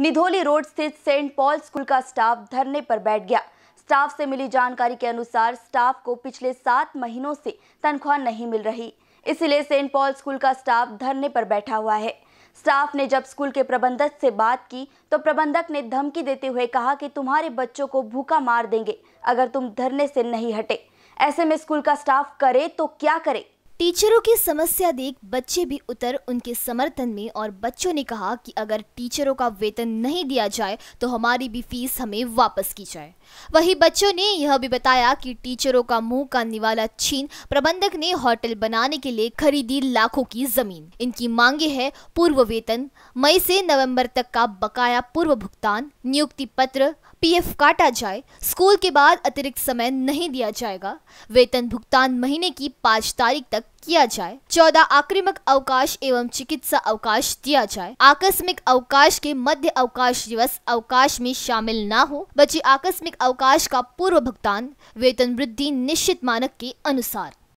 निधोली road स्थित Saint Paul school का staff धरने पर बैठ गया स्टाफ से मिली जानकारी के अनुसार स्टाफ को पिछले सात महीनों से तनख्वाह नहीं मिल रही इसलिए सेंट पॉल स्कूल का स्टाफ धरने पर बैठा हुआ है स्टाफ ने जब स्कूल के प्रबंधक से बात की तो प्रबंधक ने धमकी देते हुए कहा कि तुम्हारे बच्चों को भूखा मार देंगे अगर तुम धरने से नहीं हटे ऐसे में स्कूल का स्टाफ करे तो क्या करे टीचरों की समस्या देख बच्चे भी उतर उनके समर्थन में और बच्चों ने कहा कि अगर टीचरों का वेतन नहीं दिया जाए तो हमारी भी फीस हमें वापस की जाए वहीं बच्चों ने यह भी बताया कि टीचरों का मुंह का निवाला छीन प्रबंधक ने होटल बनाने के लिए खरीदी लाखों की जमीन इनकी मांगे है पूर्व वेतन मई से नवम्बर तक का बकाया पूर्व भुगतान नियुक्ति पत्र पीएफ काटा जाए स्कूल के बाद अतिरिक्त समय नहीं दिया जाएगा वेतन भुगतान महीने की पाँच तारीख तक किया जाए चौदह आक्रमक अवकाश एवं चिकित्सा अवकाश दिया जाए आकस्मिक अवकाश के मध्य अवकाश दिवस अवकाश में शामिल न हो बचे आकस्मिक अवकाश का पूर्व भुगतान वेतन वृद्धि निश्चित मानक के अनुसार